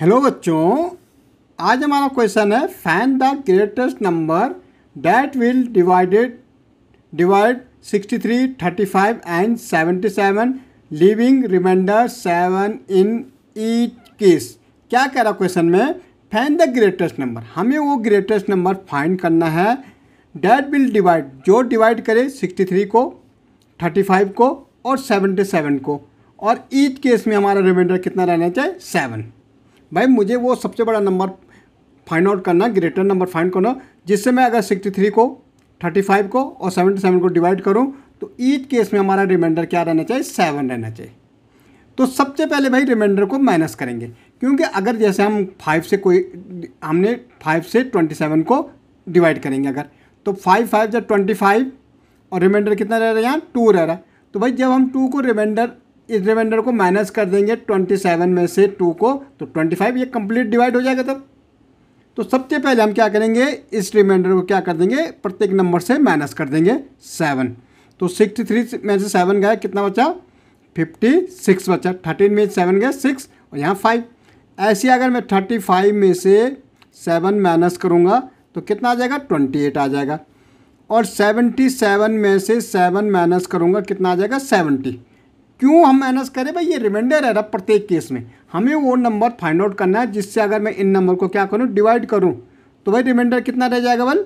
hello बच्चों आज हमारा क्वेश्चन है find the greatest number that will divided divide 63, 35 and 77 leaving remainder seven in each case क्या कह रहा क्वेश्चन में फाइन द ग्रेटेस्ट नंबर हमें वो ग्रेटेस्ट नंबर फाइंड करना है डैट विल डिवाइड जो डिवाइड करे 63 को 35 को और 77 को और ईच केस में हमारा रिमाइंडर कितना रहना चाहिए सेवन भाई मुझे वो सबसे बड़ा नंबर फाइंड आउट करना ग्रेटर नंबर फाइंड करना जिससे मैं अगर सिक्सटी थ्री को थर्टी फाइव को और सेवेंटी सेवन को डिवाइड करूँ तो ईच केस में हमारा रिमाइंडर क्या रहना चाहिए सेवन रहना चाहिए तो सबसे पहले भाई रिमाइंडर को माइनस करेंगे क्योंकि अगर जैसे हम फाइव से कोई हमने फाइव से ट्वेंटी सेवन को डिवाइड करेंगे अगर तो फाइव फाइव जब ट्वेंटी फाइव और रिमाइंडर कितना रह रहा है यहाँ टू रह रहा है तो भाई जब हम टू को रिमाइंडर इस रिमाइंडर को माइनस कर देंगे ट्वेंटी सेवन में से टू को तो ट्वेंटी फाइव ये कंप्लीट डिवाइड हो जाएगा तब तो सबसे पहले हम क्या करेंगे इस रिमाइंडर को क्या कर देंगे प्रत्येक नंबर से माइनस कर देंगे सेवन तो सिक्सटी थ्री में से सेवन गया कितना बचा फिफ्टी सिक्स बचा थर्टीन में सेवन गया सिक्स और यहाँ फाइव ऐसे अगर मैं थर्टी फाइव में से सेवन माइनस करूँगा तो कितना आ जाएगा ट्वेंटी एट आ जाएगा और सेवेंटी सेवन में से सेवन माइनस करूँगा कितना आ जाएगा सेवेंटी क्यों हम माइनस करें भाई ये रिमाइंडर रहा प्रत्येक केस में हमें वो नंबर फाइंड आउट करना है जिससे अगर मैं इन नंबर को क्या करूँ डिवाइड करूँ तो भाई रिमाइंडर कितना रह जाएगा one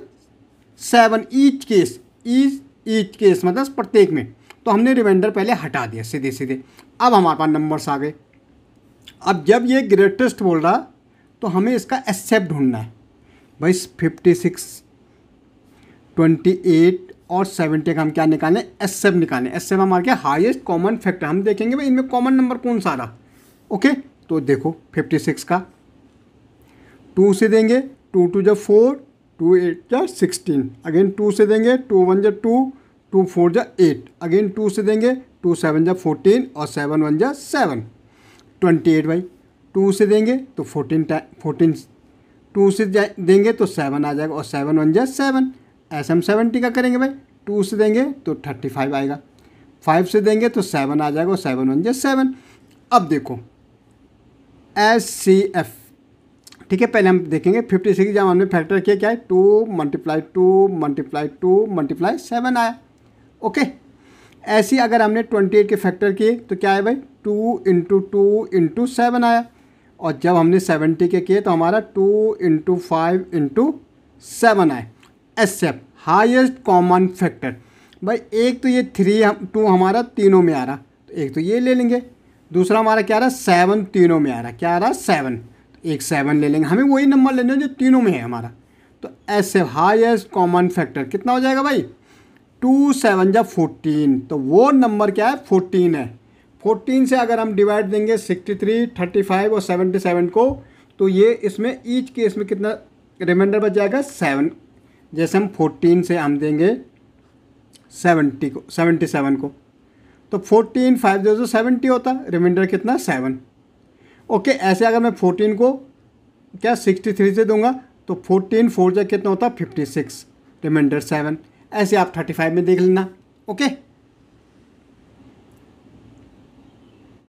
seven each case each each case मतलब प्रत्येक में तो हमने रिमाइंडर पहले हटा दिया सीधे सीधे अब हमारे पास नंबर्स आ गए अब जब ये ग्रेटेस्ट बोल रहा तो हमें इसका एक्सेप्ट ढूंढना है भाई फिफ्टी सिक्स ट्वेंटी एट और सेवेंटी का हम क्या निकालें एस सेवन निकालें एस सेवन हमारे हाइस्ट कॉमन फैक्टर हम देखेंगे भाई इनमें कॉमन नंबर कौन सा रहा ओके तो देखो फिफ्टी सिक्स का टू से देंगे टू टू जब फोर टू एट जो सिक्सटीन अगेन टू से देंगे टू वन जब टू टू फोर जा एट अगेन टू से देंगे टू सेवन जा फोर्टीन और सेवन वन जा seven twenty eight by two से देंगे तो फोर्टीन टाइम फोर्टीन टू से देंगे तो सेवन आ जाएगा और सेवन वन जै सेवन एस एम सेवेंटी का करेंगे भाई टू से देंगे तो थर्टी फाइव आएगा फाइव से देंगे तो सेवन आ जाएगा सेवन वन जे सेवन अब देखो एस सी एफ ठीक है पहले हम देखेंगे फिफ्टी सिक्स जब हमने फैक्टर किया क्या है two multiply two multiply two multiply seven आया ओके ऐसी अगर हमने ट्वेंटी एट के फैक्टर किए तो क्या है भाई two into two into seven आया और जब हमने सेवेंटी के किए तो हमारा two into five into seven आए S F highest common factor भाई एक तो ये थ्री टू हमारा तीनों में आ रहा तो एक तो ये ले लेंगे दूसरा हमारा क्या आ रहा है सेवन तीनों में आ रहा क्या आ रहा है सेवन तो एक सेवन ले लेंगे हमें वही नंबर लेना जो तीनों में है हमारा तो S F highest common factor कितना हो जाएगा भाई टू सेवन या फोर्टीन तो वो नंबर क्या है फोर्टीन है फोर्टीन से अगर हम डिवाइड देंगे सिक्सटी थ्री थर्टी फाइव और सेवेंटी सेवन को तो ये इसमें ईच केस में कितना रिमाइंडर बच जाएगा सेवन जैसे हम फोर्टीन से हम देंगे सेवेंटी को सेवनटी सेवन को तो फोर्टीन फाइव जो सेवेंटी होता रिमाइंडर कितना सेवन ओके ऐसे अगर मैं फोर्टीन को क्या सिक्सटी थ्री से दूंगा तो फोर्टीन फोर जो कितना होता है फिफ्टी सिक्स रिमाइंडर सेवन ऐसे आप थर्टी फाइव में देख लेना ओके